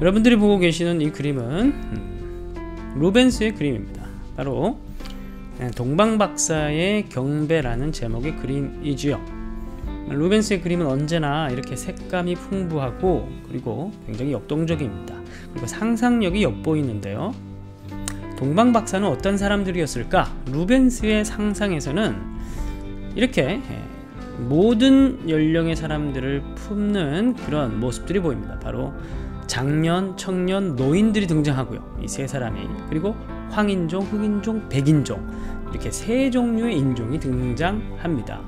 여러분들이 보고 계시는 이 그림은 루벤스의 음. 그림입니다. 바로 네, 동방박사의 경배라는 제목의 그림이지요. 루벤스의 그림은 언제나 이렇게 색감이 풍부하고 그리고 굉장히 역동적입니다. 그리고 상상력이 엿보이는데요. 동방박사는 어떤 사람들이었을까? 루벤스의 상상에서는 이렇게 예, 모든 연령의 사람들을 품는 그런 모습들이 보입니다. 바로 장년, 청년, 노인들이 등장하고요. 이 세 사람이. 그리고 황인종, 흑인종, 백인종 이렇게 세 종류의 인종이 등장합니다.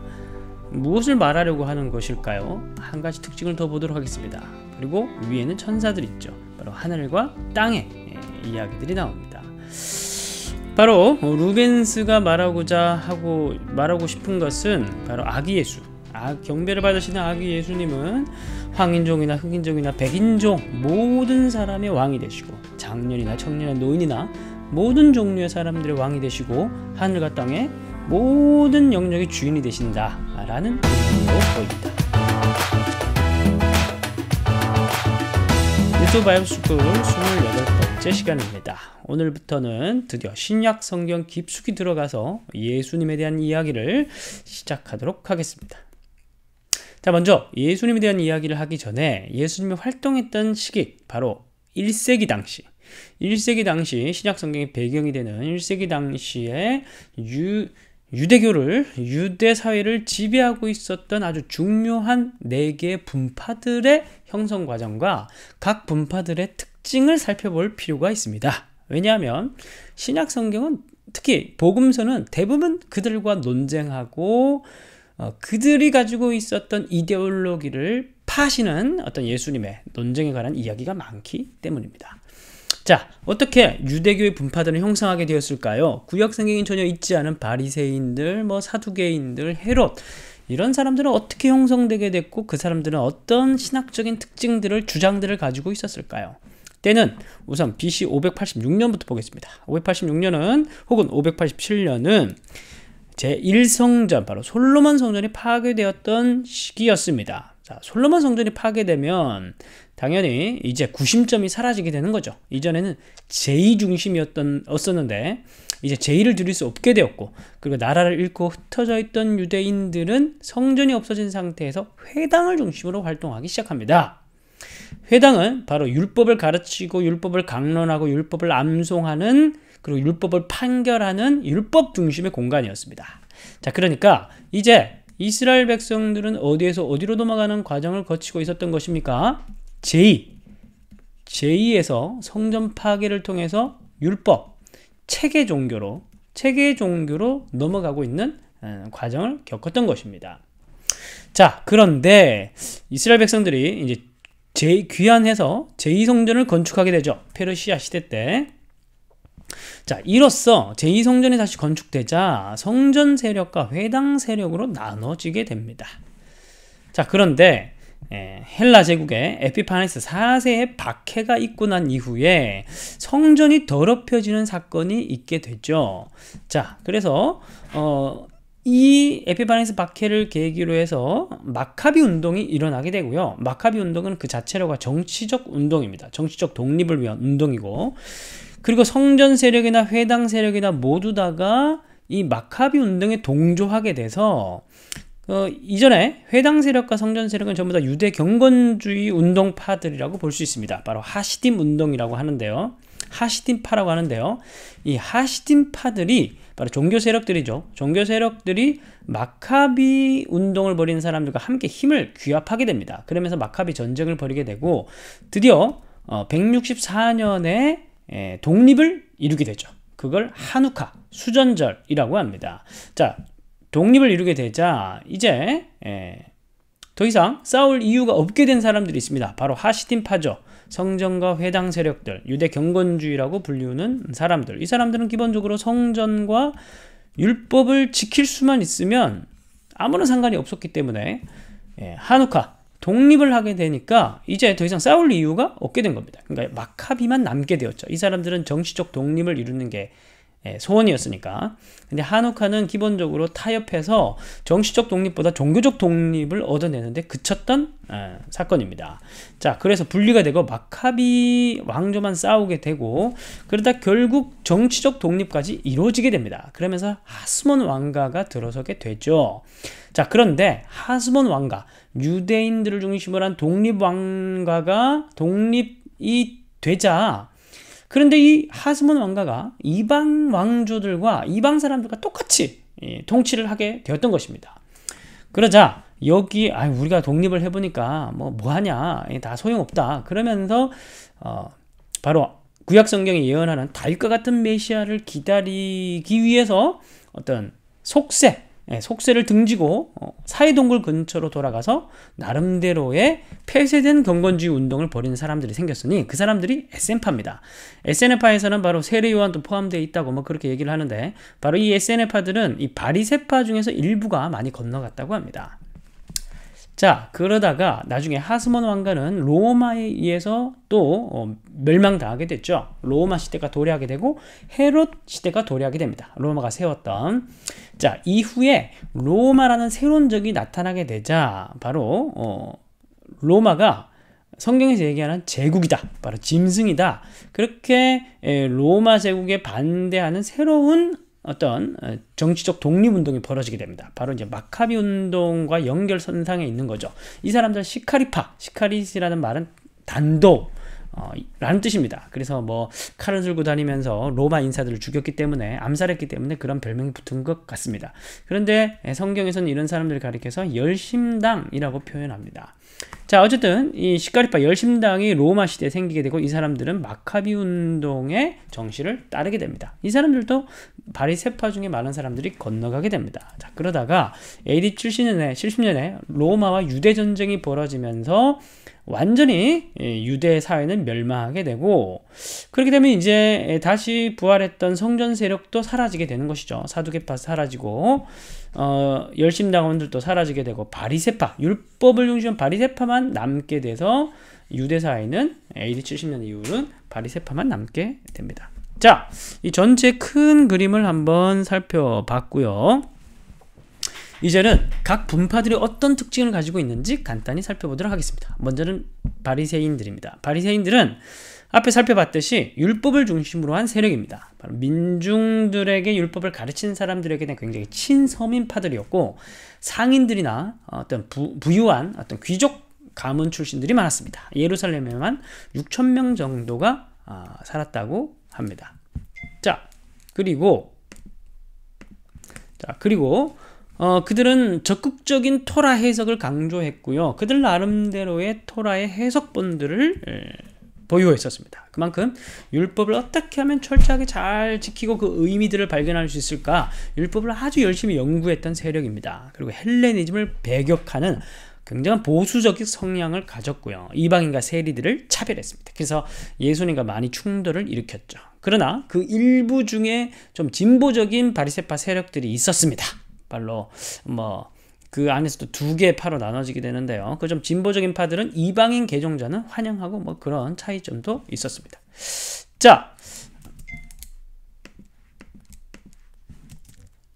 무엇을 말하려고 하는 것일까요? 한 가지 특징을 더 보도록 하겠습니다. 그리고 위에는 천사들 있죠. 바로 하늘과 땅의 예, 이야기들이 나옵니다. 바로 루벤스가 말하고자 하고 말하고 싶은 것은 바로 아기 예수. 아, 경배를 받으시는 아기 예수님은 황인종이나 흑인종이나 백인종 모든 사람의 왕이 되시고 장년이나 청년이나 노인이나 모든 종류의 사람들의 왕이 되시고 하늘과 땅의 모든 영역의 주인이 되신다라는 의미로 보입니다. 유튜바이브 스쿨 28번째 시간입니다. 오늘부터는 드디어 신약 성경 깊숙이 들어가서 예수님에 대한 이야기를 시작하도록 하겠습니다. 자, 먼저 예수님에 대한 이야기를 하기 전에 예수님이 활동했던 시기, 바로 1세기 당시 1세기 당시 신약 성경의 배경이 되는 1세기 당시에 유, 유대교를 유대 사회를 지배하고 있었던 아주 중요한 네 개의 분파들의 형성 과정과 각 분파들의 특징을 살펴볼 필요가 있습니다. 왜냐하면 신약 성경은 특히 복음서는 대부분 그들과 논쟁하고 어, 그들이 가지고 있었던 이데올로기를 파시는 어떤 예수님의 논쟁에 관한 이야기가 많기 때문입니다. 자, 어떻게 유대교의 분파들은 형성하게 되었을까요? 구약 성경인 전혀 있지 않은 바리새인들, 뭐 사두개인들, 헤롯 이런 사람들은 어떻게 형성되게 됐고 그 사람들은 어떤 신학적인 특징들을 주장들을 가지고 있었을까요? 때는 우선 BC 586년부터 보겠습니다. 586년은 혹은 587년은 제1성전, 바로 솔로몬 성전이 파괴되었던 시기였습니다. 자, 솔로몬 성전이 파괴되면 당연히 이제 구심점이 사라지게 되는 거죠. 이전에는 제2 중심이었던 었었는데 이제 제2를 드릴 수 없게 되었고 그리고 나라를 잃고 흩어져 있던 유대인들은 성전이 없어진 상태에서 회당을 중심으로 활동하기 시작합니다. 회당은 바로 율법을 가르치고 율법을 강론하고 율법을 암송하는 그리고 율법을 판결하는 율법 중심의 공간이었습니다. 자, 그러니까 이제 이스라엘 백성들은 어디에서 어디로 도망가는 과정을 거치고 있었던 것입니까? 제2, 제2에서 성전 파괴를 통해서 율법, 체계 종교로, 체계 종교로 넘어가고 있는 어, 과정을 겪었던 것입니다. 자, 그런데 이스라엘 백성들이 이제 제, 귀환해서 제2성전을 건축하게 되죠. 페르시아 시대 때. 자, 이로써 제2성전이 다시 건축되자 성전 세력과 회당 세력으로 나눠지게 됩니다. 자, 그런데 예, 헬라 제국의 에피파네스 4세의 박해가 있고 난 이후에 성전이 더럽혀지는 사건이 있게 되죠. 자, 그래서 어, 이 에피파네스 박해를 계기로 해서 마카비 운동이 일어나게 되고요. 마카비 운동은 그 자체로가 정치적 운동입니다. 정치적 독립을 위한 운동이고 그리고 성전 세력이나 회당 세력이나 모두 다가 이 마카비 운동에 동조하게 돼서 어, 이전에 회당 세력과 성전 세력은 전부 다 유대 경건주의 운동파들이라고 볼 수 있습니다. 바로 하시딤 운동이라고 하는데요. 하시딘파라고 하는데요. 이 하시딘파들이 바로 종교 세력들이죠. 종교 세력들이 마카비 운동을 벌이는 사람들과 함께 힘을 귀합하게 됩니다. 그러면서 마카비 전쟁을 벌이게 되고 드디어 164년에 어, 예, 독립을 이루게 되죠. 그걸 한우카 수전절이라고 합니다. 자, 독립을 이루게 되자 이제 예, 더 이상 싸울 이유가 없게 된 사람들이 있습니다. 바로 하시딘파죠. 성전과 회당 세력들, 유대 경건주의라고 불리우는 사람들. 이 사람들은 기본적으로 성전과 율법을 지킬 수만 있으면 아무런 상관이 없었기 때문에 예, 한우카 독립을 하게 되니까 이제 더 이상 싸울 이유가 없게 된 겁니다. 그러니까 마카비만 남게 되었죠. 이 사람들은 정치적 독립을 이루는 게 예, 소원이었으니까. 근데 한우카는 기본적으로 타협해서 정치적 독립보다 종교적 독립을 얻어내는데 그쳤던 에, 아, 사건입니다. 자, 그래서 분리가 되고 마카비 왕조만 싸우게 되고 그러다 결국 정치적 독립까지 이루어지게 됩니다. 그러면서 하스몬 왕가가 들어서게 되죠. 자, 그런데 하스몬 왕가, 유대인들을 중심으로 한 독립 왕가가 독립이 되자 그런데 이 하스몬 왕가가 이방 왕조들과 이방 사람들과 똑같이 예, 통치를 하게 되었던 것입니다. 그러자 여기 아 우리가 독립을 해보니까 뭐 뭐하냐 예, 다 소용없다 그러면서 어, 바로 구약 성경에 예언하는 달과 같은 메시아를 기다리기 위해서 어떤 속세 예, 속세를 등지고 어, 사이동굴 근처로 돌아가서 나름대로의 폐쇄된 경건주의 운동을 벌이는 사람들이 생겼으니 그 사람들이 SN파입니다. SN파에서는 바로 세례요한도 포함되어 있다고 뭐 그렇게 얘기를 하는데 바로 이 SN파들은 이 바리세파 중에서 일부가 많이 건너갔다고 합니다. 자 그러다가 나중에 하스먼 왕가는 로마에 의해서 또 어, 멸망당하게 됐죠 로마 시대가 도래하게 되고 헤롯 시대가 도래하게 됩니다 로마가 세웠던 자 이후에 로마라는 새로운 적이 나타나게 되자 바로 어, 로마가 성경에서 얘기하는 제국이다 바로 짐승이다 그렇게 로마 제국에 반대하는 새로운 어떤 어, 정치적 독립운동이 벌어지게 됩니다. 바로 이제 마카비 운동과 연결선상에 있는 거죠. 이 사람들 시카리파, 시카리시라는 말은 단독, 어, 라는 뜻입니다. 그래서 뭐 칼을 들고 다니면서 로마 인사들을 죽였기 때문에 암살했기 때문에 그런 별명이 붙은 것 같습니다. 그런데 성경에서는 이런 사람들을 가리켜서 열심당이라고 표현합니다. 자 어쨌든 이 시카리파 열심당이 로마 시대에 생기게 되고 이 사람들은 마카비 운동의 정신을 따르게 됩니다. 이 사람들도 바리세파 중에 많은 사람들이 건너가게 됩니다. 자 그러다가 AD 70년에 70년에 로마와 유대 전쟁이 벌어지면서 완전히 예, 유대 사회는 멸망하게 되고 그렇게 되면 이제 예, 다시 부활했던 성전 세력도 사라지게 되는 것이죠. 사두개파 사라지고 어, 열심당원들도 사라지게 되고 바리세파 율법을 중심으로 바리세파만 남게 돼서 유대 사회는 예, AD 70년 이후는 바리세파만 남게 됩니다. 자, 이 전체 큰 그림을 한번 살펴봤고요. 이제는 각 분파들이 어떤 특징을 가지고 있는지 간단히 살펴보도록 하겠습니다. 먼저는 바리새인들입니다. 바리새인들은 앞에 살펴봤듯이 율법을 중심으로 한 세력입니다. 바로 민중들에게 율법을 가르친 사람들에게는 굉장히 친서민파들이었고 상인들이나 어떤 부, 유한 어떤 귀족 가문 출신들이 많았습니다. 예루살렘에만 6천 명 정도가 아, 살았다고 합니다. 자 그리고 자 그리고 어, 그들은 적극적인 토라 해석을 강조했고요. 그들 나름대로의 토라의 해석본들을 보유했었습니다. 그만큼 율법을 어떻게 하면 철저하게 잘 지키고 그 의미들을 발견할 수 있을까? 율법을 아주 열심히 연구했던 세력입니다. 그리고 헬레니즘을 배격하는 굉장한 보수적인 성향을 가졌고요. 이방인과 세리들을 차별했습니다. 그래서 예수님과 많이 충돌을 일으켰죠. 그러나 그 일부 중에 좀 진보적인 바리세파 세력들이 있었습니다. 발로 뭐 그 안에서도 두 개의 파로 나눠지게 되는데요. 그 좀 진보적인 파들은 이방인 개종자는 환영하고 뭐 그런 차이점도 있었습니다. 자,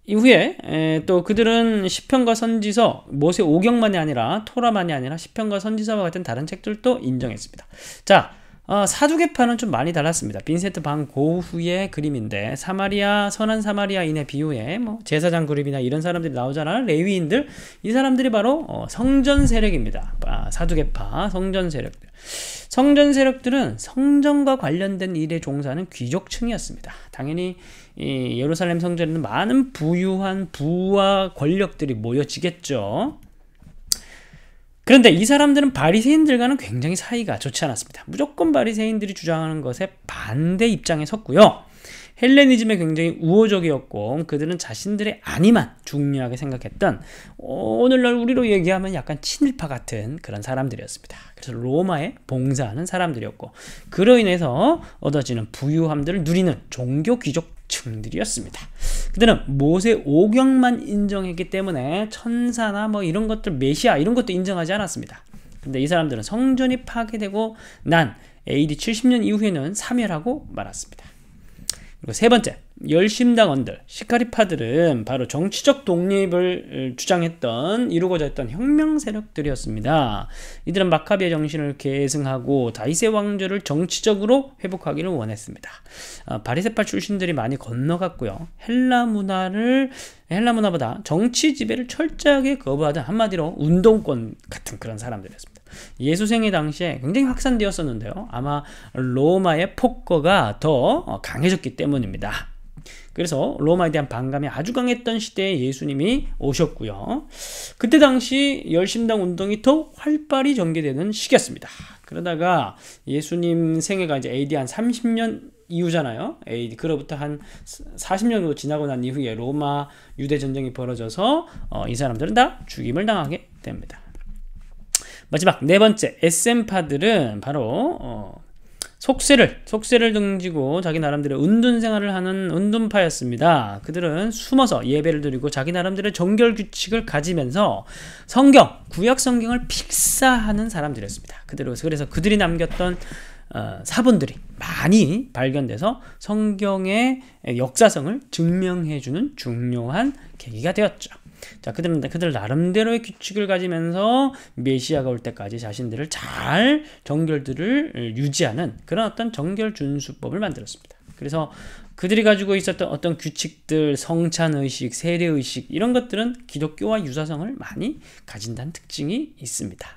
이후에 또 그들은 시편과 선지서, 모세 오경만이 아니라 토라만이 아니라 시편과 선지서와 같은 다른 책들도 인정했습니다. 자, 어, 사두개파는좀 많이 달랐습니다. 빈세트반 고후의 그림인데 사마리아 선한 사마리아인의 비유에 뭐 제사장 그림이나 이런 사람들이 나오잖아요. 레위인들 이 사람들이 바로 어, 성전 세력입니다. 아, 사두개파 성전 세력들. 성전 세력들은 성전과 관련된 일에 종사하는 귀족층이었습니다. 당연히 예루살렘 성전에는 많은 부유한 부와 권력들이 모여지겠죠. 그런데 이 사람들은 바리새인들과는 굉장히 사이가 좋지 않았습니다. 무조건 바리새인들이 주장하는 것에 반대 입장에 섰고요. 헬레니즘에 굉장히 우호적이었고 그들은 자신들의 아니만 중요하게 생각했던 어, 오늘날 우리로 얘기하면 약간 친일파 같은 그런 사람들이었습니다. 그래서 로마에 봉사하는 사람들이었고 그로 인해서 얻어지는 부유함들을 누리는 종교 귀족 중들이었습니다. 그때는 모세 오경만 인정했기 때문에 천사나 뭐 이런 것들 메시아 이런 것도 인정하지 않았습니다. 근데 이 사람들은 성전이 파괴되고 난 AD 70년 이후에는 사멸하고 말았습니다. 그리고 세 번째 열심당원들, 시카리파들은 바로 정치적 독립을 어, 주장했던, 이루고자 했던 혁명 세력들이었습니다. 이들은 마카비의 정신을 계승하고 다이세 왕조를 정치적으로 회복하기를 원했습니다. 아, 바리세파 출신들이 많이 건너갔고요. 헬라 문화를 헬라 문화보다 정치 지배를 철저하게 거부하던 한마디로 운동권 같은 그런 사람들이었습니다. 예수생의 당시에 굉장히 확산되었었는데요. 아마 로마의 폭거가 더 강해졌기 때문입니다. 그래서 로마에 대한 반감이 아주 강했던 시대에 예수님이 오셨고요. 그때 당시 열심당 운동이 더 활발히 전개되는 시기였습니다. 그러다가 예수님 생애가 이제 AD 한 30년 이후잖아요. AD 그로부터 한 40년 도 지나고 난 이후에 로마 유대 전쟁이 벌어져서 어, 이 사람들은 다 죽임을 당하게 됩니다. 마지막 네 번째 에센파들은 바로 어, 속세를 속세를 등지고 자기 나름대로 은둔 생활을 하는 은둔파였습니다. 그들은 숨어서 예배를 드리고 자기 나름대로 정결 규칙을 가지면서 성경 구약 성경을 픽사하는 사람들이었습니다. 그대로 그래서 그들이 남겼던 어, 사본들이 많이 발견돼서 성경의 역사성을 증명해주는 중요한 계기가 되었죠. 자, 그들은 그들 나름대로의 규칙을 가지면서 메시아가 올 때까지 자신들을 잘 정결들을 유지하는 그런 어떤 정결 준수법을 만들었습니다. 그래서 그들이 가지고 있었던 어떤 규칙들, 성찬의식, 세례의식 이런 것들은 기독교와 유사성을 많이 가진다는 특징이 있습니다.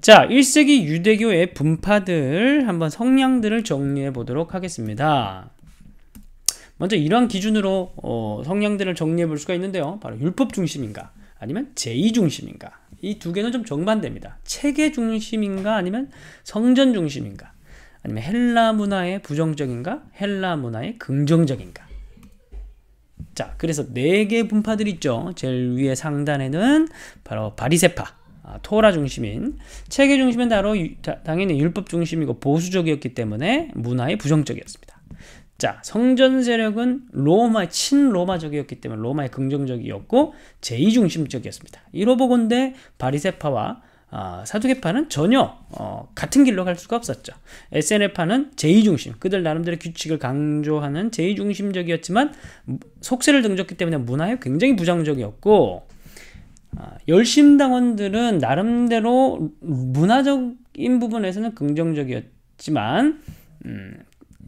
자, 1세기 유대교의 분파들 한번 성량들을 정리해 보도록 하겠습니다. 먼저 이러한 기준으로 어, 성향들을 정리해 볼 수가 있는데요. 바로 율법 중심인가 아니면 제의 중심인가 이 두 개는 좀 정반대입니다. 체계 중심인가 아니면 성전 중심인가 아니면 헬라 문화의 부정적인가 헬라 문화의 긍정적인가 자 그래서 네개의 분파들이 있죠. 제일 위에 상단에는 바로 바리세파 아, 토라 중심인 체계 중심은 바로 유, 당연히 율법 중심이고 보수적이었기 때문에 문화의 부정적이었습니다. 자, 성전 세력은 로마의 친로마적이었기 때문에 로마의 긍정적이었고 제2중심적이었습니다. 이로 보건대 바리세파와 어, 아, 사두개파는 전혀 어, 같은 길로 갈 수가 없었죠. SNF파는 제2중심, 그들 나름대로 규칙을 강조하는 제2중심적이었지만 속세를 등졌기 때문에 문화에 굉장히 부정적이었고 어, 열심당원들은 나름대로 문화적인 부분에서는 긍정적이었지만 음,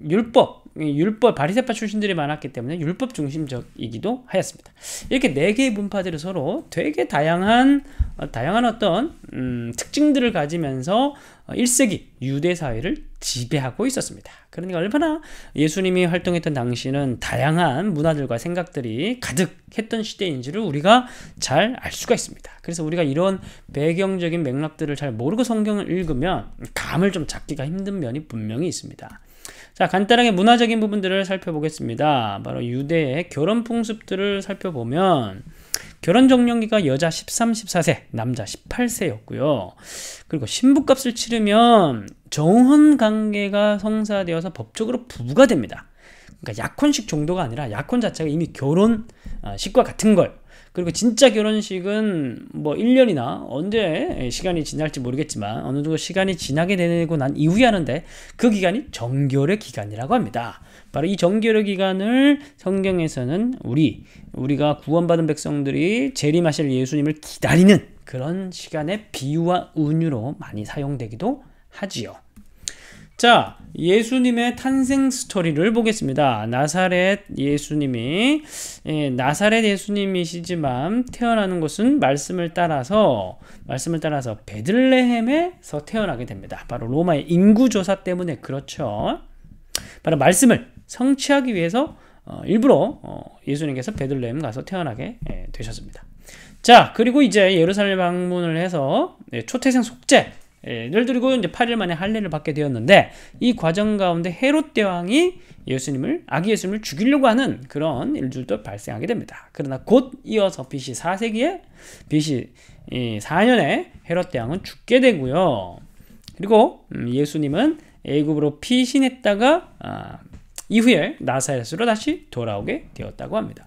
율법, 율법 바리새파 출신들이 많았기 때문에 율법 중심적이기도 하였습니다. 이렇게 네 개의 문파들이 서로 되게 다양한 어, 다양한 어떤 음, 특징들을 가지면서 1세기 어, 유대 사회를 지배하고 있었습니다. 그러니까 얼마나 예수님이 활동했던 당시는 다양한 문화들과 생각들이 가득했던 시대인지를 우리가 잘 알 수가 있습니다. 그래서 우리가 이런 배경적인 맥락들을 잘 모르고 성경을 읽으면 감을 좀 잡기가 힘든 면이 분명히 있습니다. 자, 간단하게 문화적인 부분들을 살펴보겠습니다. 바로 유대의 결혼 풍습들을 살펴보면 결혼 정령기가 여자 13, 14세, 남자 18세였고요. 그리고 신부값을 치르면 정혼 관계가 성사되어서 법적으로 부부가 됩니다. 그러니까 약혼식 정도가 아니라 약혼 자체가 이미 결혼식과 아, 같은 걸 그리고 진짜 결혼식은 뭐 1년이나 언제 시간이 지날지 모르겠지만 어느 정도 시간이 지나게 되고 난 이후에 하는데 그 기간이 정결의 기간이라고 합니다. 바로 이 정결의 기간을 성경에서는 우리 우리가 구원받은 백성들이 재림하실 예수님을 기다리는 그런 시간의 비유와 은유로 많이 사용되기도 하지요. 자, 예수님의 탄생 스토리를 보겠습니다. 나사렛 예수님이 예, 나사렛 예수님이시지만 태어나는 곳은 말씀을 따라서 말씀을 따라서 베들레헴에서 태어나게 됩니다. 바로 로마의 인구 조사 때문에 그렇죠. 바로 말씀을 성취하기 위해서 어, 일부러 어, 예수님께서 베들레헴 가서 태어나게 예, 되셨습니다. 자, 그리고 이제 예루살렘 방문을 해서 예, 초태생 속죄 예, 를 들고 이제 8일 만에 할례를 받게 되었는데 이 과정 가운데 헤롯 대왕이 예수님을 아기 예수님을 죽이려고 하는 그런 일들도 발생하게 됩니다. 그러나 곧 이어서 BC 4세기에 BC 4년에 헤롯 대왕은 죽게 되고요. 그리고 음, 예수님은 애굽으로 피신했다가 아, 이후에 나사렛으로 다시 돌아오게 되었다고 합니다.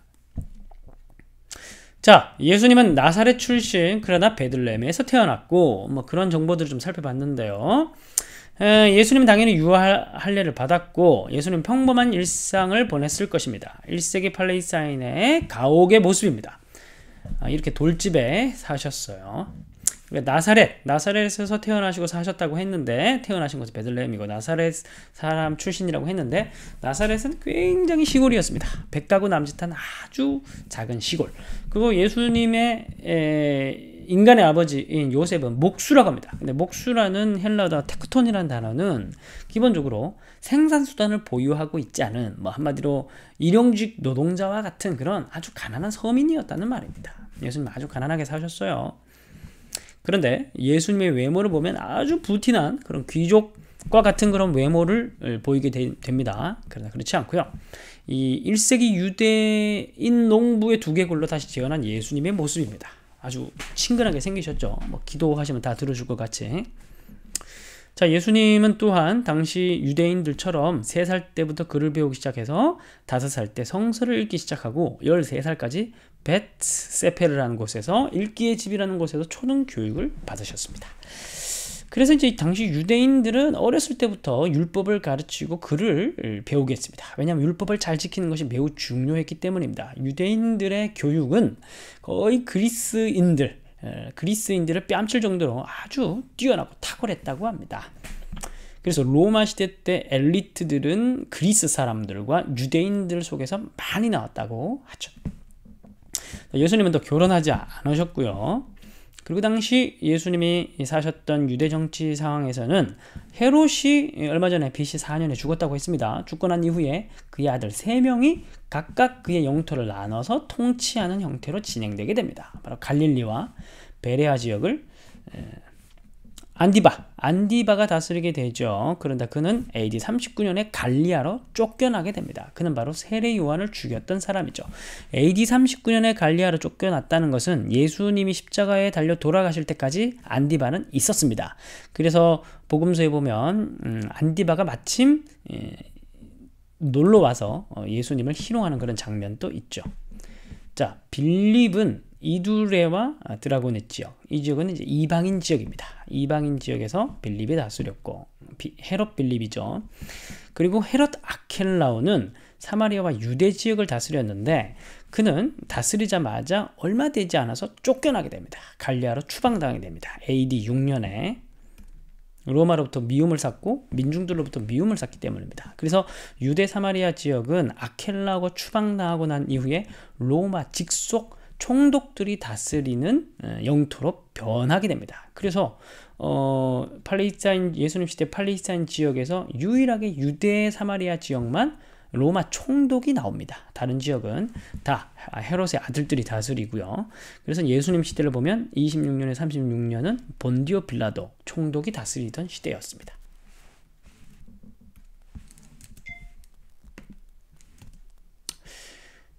자, 예수님은 나사렛 출신, 그러나 베들레헴에서 태어났고, 뭐 그런 정보들을 좀 살펴봤는데요. 예수님 은 당연히 유아 할례를 받았고, 예수님 평범한 일상을 보냈을 것입니다. 1세기 팔레이사인의 가옥의 모습입니다. 아, 이렇게 돌집에 사셨어요. 그 나사렛, 나사렛에서 태어나시고 사셨다고 했는데 태어나신 곳이 베들레헴이고 나사렛 사람 출신이라고 했는데 나사렛은 굉장히 시골이었습니다. 백가구 남짓한 아주 작은 시골. 그리고 예수님의 에, 인간의 아버지인 요셉은 목수라고 합니다. 근데 목수라는 헬라어 테크톤이라는 단어는 기본적으로 생산수단을 보유하고 있지 않은 뭐 한마디로 일용직 노동자와 같은 그런 아주 가난한 서민이었다는 말입니다. 예수님 아주 가난하게 사셨어요. 그런데 예수님의 외모를 보면 아주 부티난 그런 귀족과 같은 그런 외모를 보이게 되, 됩니다. 그러나 그렇지 않고요. 이 1세기 유대인 농부의 두개골로 다시 재현한 예수님의 모습입니다. 아주 친근하게 생기셨죠. 뭐 기도하시면 다 들어줄 것 같이. 자, 예수님은 또한 당시 유대인들처럼 3살 때부터 글을 배우기 시작해서 5살 때 성서를 읽기 시작하고 13살까지 베트 세페르라는 곳에서 일기의 집이라는 곳에서 초등 교육을 받으셨습니다. 그래서 이제 당시 유대인들은 어렸을 때부터 율법을 가르치고 글을 배우게 했습니다. 왜냐하면 율법을 잘 지키는 것이 매우 중요했기 때문입니다. 유대인들의 교육은 거의 그리스인들, 그리스인들을 뺨칠 정도로 아주 뛰어나고 탁월했다고 합니다. 그래서 로마 시대 때 엘리트들은 그리스 사람들과 유대인들 속에서 많이 나왔다고 하죠. 예수님은 또 결혼하지 않으셨고요. 그리고 그 당시 예수님이 사셨던 유대 정치 상황에서는 헤롯이 얼마 전에 BC 4년에 죽었다고 했습니다. 죽고 난 이후에 그의 아들 3명이 각각 그의 영토를 나눠서 통치하는 형태로 진행되게 됩니다. 바로 갈릴리와 베레아 지역을 안디바, 안디바가 다스리게 되죠. 그런데 그는 AD 39년에 갈리아로 쫓겨나게 됩니다. 그는 바로 세례 요한을 죽였던 사람이죠. AD 39년에 갈리아로 쫓겨났다는 것은 예수님이 십자가에 달려 돌아가실 때까지 안디바는 있었습니다. 그래서 복음서에 보면 음, 안디바가 마침 예, 놀러 와서 어, 예수님을 희롱하는 그런 장면도 있죠. 자, 빌립은 이두레와 드라곤의 지역 이 지역은 이제 이방인 지역입니다. 이방인 지역에서 빌립이 다스렸고 헤롯 빌립이죠. 그리고 헤롯 아켈라오는 사마리아와 유대 지역을 다스렸는데 그는 다스리자마자 얼마 되지 않아서 쫓겨나게 됩니다. 갈리아로 추방당하게 됩니다. AD 6년에 로마로부터 미움을 샀고 민중들로부터 미움을 샀기 때문입니다. 그래서 유대 사마리아 지역은 아켈라고 추방당하고 난 이후에 로마 직속 총독들이 다스리는 영토로 변하게 됩니다. 그래서 어, 팔레스타인 예수님 시대 팔레스타인 지역에서 유일하게 유대 사마리아 지역만 로마 총독이 나옵니다. 다른 지역은 다 아, 헤롯의 아들들이 다스리고요. 그래서 예수님 시대를 보면 26년에 36년은 본디오 빌라도 총독이 다스리던 시대였습니다.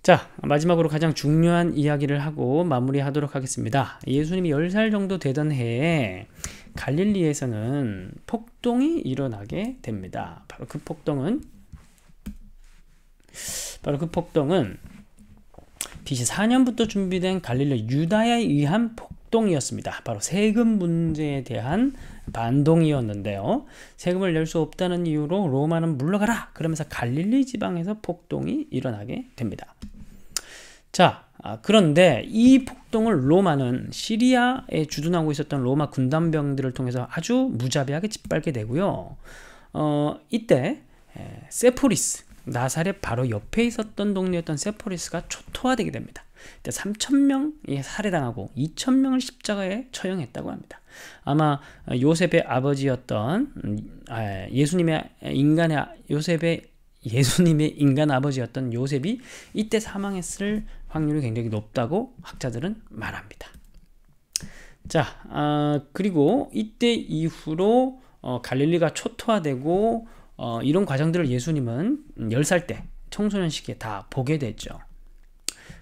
자 마지막으로 가장 중요한 이야기를 하고 마무리하도록 하겠습니다 예수님이 10살 정도 되던 해에 갈릴리에서는 폭동이 일어나게 됩니다 바로 그 폭동은 바로 그 폭동은 BC 4년부터 준비된 갈릴리 유다에 의한 폭동이었습니다 바로 세금 문제에 대한 반동이었는데요. 세금을 낼 수 없다는 이유로 로마는 물러가라 그러면서 갈릴리 지방에서 폭동이 일어나게 됩니다. 자 아, 그런데 이 폭동을 로마는 시리아에 주둔하고 있었던 로마 군단병들을 통해서 아주 무자비하게 짓밟게 되고요. 어, 이때 세포리스 나사렛 바로 옆에 있었던 동네였던 세포리스가 초토화되게 됩니다. 그러니까 3천명이 살해당하고 2천명을 십자가에 처형했다고 합니다. 아마 요셉의 아버지였던 음, 아, 예수님의 인간의 아, 요셉의 예수님의 인간 아버지였던 요셉이 이때 사망했을 확률이 굉장히 높다고 학자들은 말합니다. 자, 아, 그리고 이때 이후로 어, 갈릴리가 초토화되고 어, 이런 과정들을 예수님은 10살 때 청소년 시기에 다 보게 되죠.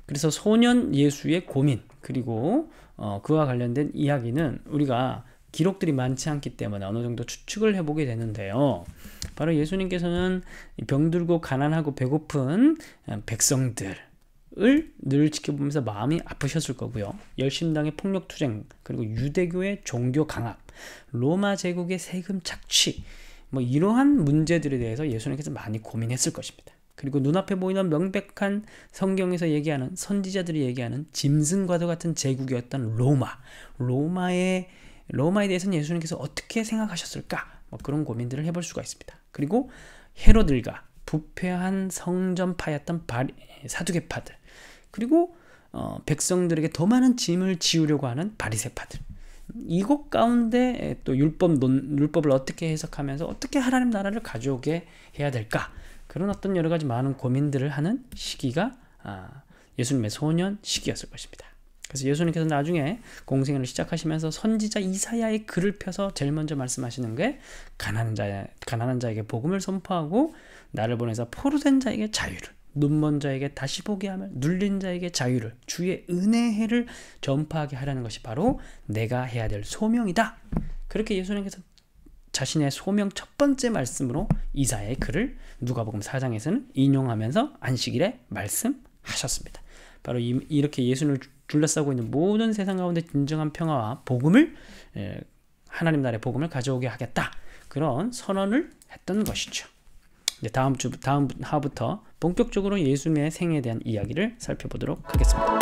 그래서 소년 예수의 고민 그리고 어, 그와 관련된 이야기는 우리가 기록들이 많지 않기 때문에 어느 정도 추측을 해보게 되는데요. 바로 예수님께서는 병들고 가난하고 배고픈 어, 백성들을 늘 지켜보면서 마음이 아프셨을 거고요. 열심당의 폭력 투쟁, 그리고 유대교의 종교 강압, 로마 제국의 세금 착취, 뭐 이러한 문제들에 대해서 예수님께서 많이 고민했을 것입니다. 그리고 눈앞에 보이는 명백한 성경에서 얘기하는 선지자들이 얘기하는 짐승과도 같은 제국이었던 로마, 로마의 로마에 대해서는 예수님께서 어떻게 생각하셨을까? 뭐 그런 고민들을 해볼 수가 있습니다. 그리고 헤로들과 부패한 성전파였던 사두개파들, 그리고 어, 백성들에게 더 많은 짐을 지우려고 하는 바리새파들. 이곳 가운데 또 율법 논, 율법을 어떻게 해석하면서 어떻게 하나님 나라를 가져오게 해야 될까? 그런 어떤 여러 가지 많은 고민들을 하는 시기가 아, 예수님의 소년 시기였을 것입니다. 그래서 예수님께서 나중에 공생회 시작하시면서 선지자 이사야의 글을 펴서 제일 먼저 말씀하시는 게 가난한 자 가난한 자에게 복음을 선포하고 나를 보내서 포로된 자에게 자유를 눈먼 자에게 다시 보게 하며 눌린 자에게 자유를 주의 은혜를 전파하게 하라는 것이 바로 내가 해야 될 소명이다. 그렇게 예수님께서 자신의 소명 첫 번째 말씀으로 이사의 글을 누가복음 4장에서는 인용하면서 안식일에 말씀하셨습니다. 바로 이, 렇게 예수를 둘러싸고 있는 모든 세상 가운데 진정한 평화와 복음을 예, 하나님 나라의 복음을 가져오게 하겠다 그런 선언을 했던 것이죠. 이제 다음 주 다음 하부터 본격적으로 예수님의 생에 대한 이야기를 살펴보도록 하겠습니다.